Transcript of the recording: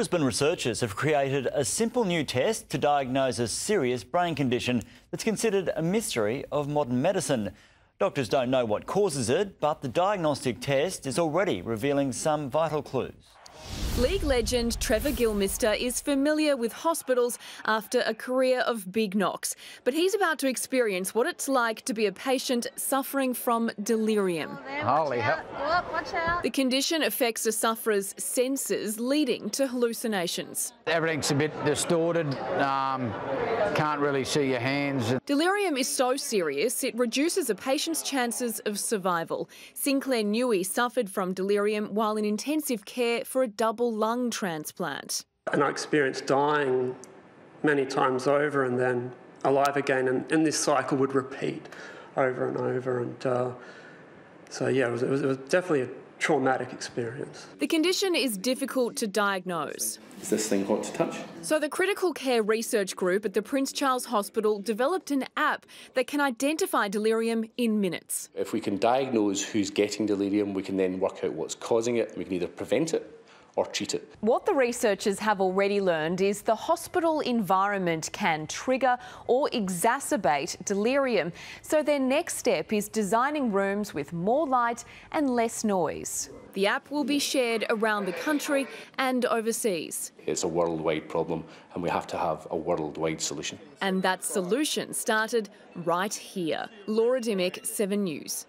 Brisbane researchers have created a simple new test to diagnose a serious brain condition that's considered a mystery of modern medicine. Doctors don't know what causes it, but the diagnostic test is already revealing some vital clues. League legend Trevor Gilmister is familiar with hospitals after a career of big knocks, but he's about to experience what it's like to be a patient suffering from delirium. Oh, there, Holy hell. Oh, the condition affects a sufferer's senses, leading to hallucinations. Everything's a bit distorted, um, can't really see your hands. Delirium is so serious, it reduces a patient's chances of survival. Sinclair Newey suffered from delirium while in intensive care for a double double lung transplant. And I experienced dying many times over and then alive again, and, and this cycle would repeat over and over. And uh, so, yeah, it was, it was, it was definitely a traumatic experience. The condition is difficult to diagnose. Is this thing hot to touch? So, the Critical Care Research Group at the Prince Charles Hospital developed an app that can identify delirium in minutes. If we can diagnose who's getting delirium, we can then work out what's causing it. We can either prevent it or treat it. What the researchers have already learned is the hospital environment can trigger or exacerbate delirium. So their next step is designing rooms with more light and less noise. The app will be shared around the country and overseas. It's a worldwide problem and we have to have a worldwide solution. And that solution started right here. Laura Dimmick, 7 News.